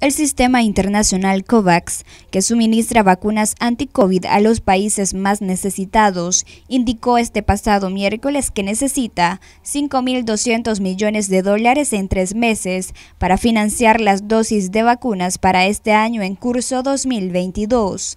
El sistema internacional COVAX, que suministra vacunas anti-COVID a los países más necesitados, indicó este pasado miércoles que necesita 5.200 millones de dólares en tres meses para financiar las dosis de vacunas para este año en curso 2022.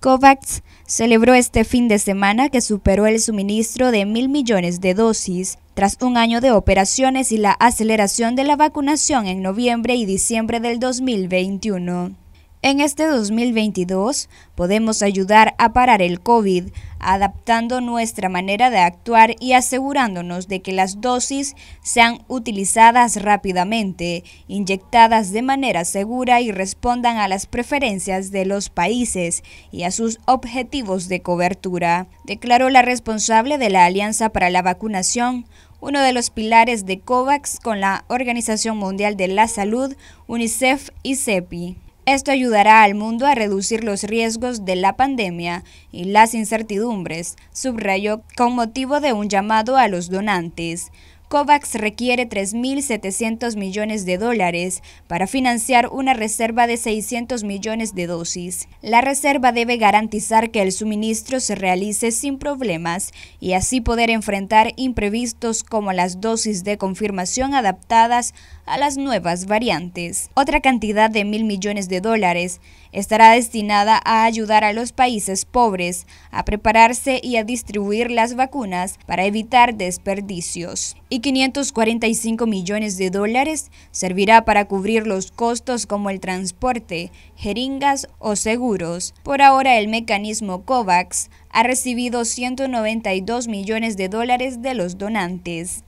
COVAX celebró este fin de semana que superó el suministro de mil millones de dosis tras un año de operaciones y la aceleración de la vacunación en noviembre y diciembre del 2021. En este 2022 podemos ayudar a parar el COVID, adaptando nuestra manera de actuar y asegurándonos de que las dosis sean utilizadas rápidamente, inyectadas de manera segura y respondan a las preferencias de los países y a sus objetivos de cobertura, declaró la responsable de la Alianza para la Vacunación, uno de los pilares de COVAX con la Organización Mundial de la Salud, UNICEF y CEPI. Esto ayudará al mundo a reducir los riesgos de la pandemia y las incertidumbres, subrayó con motivo de un llamado a los donantes. COVAX requiere 3.700 millones de dólares para financiar una reserva de 600 millones de dosis. La reserva debe garantizar que el suministro se realice sin problemas y así poder enfrentar imprevistos como las dosis de confirmación adaptadas a las nuevas variantes. Otra cantidad de mil millones de dólares estará destinada a ayudar a los países pobres a prepararse y a distribuir las vacunas para evitar desperdicios y 545 millones de dólares servirá para cubrir los costos como el transporte, jeringas o seguros. Por ahora el mecanismo COVAX ha recibido 192 millones de dólares de los donantes.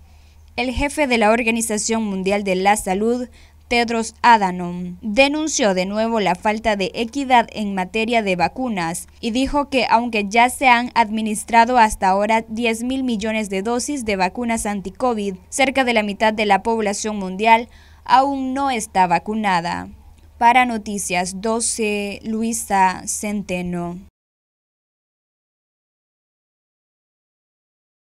El jefe de la Organización Mundial de la Salud Tedros Adhanom, denunció de nuevo la falta de equidad en materia de vacunas y dijo que aunque ya se han administrado hasta ahora 10 mil millones de dosis de vacunas anti-COVID, cerca de la mitad de la población mundial aún no está vacunada. Para Noticias 12, Luisa Centeno.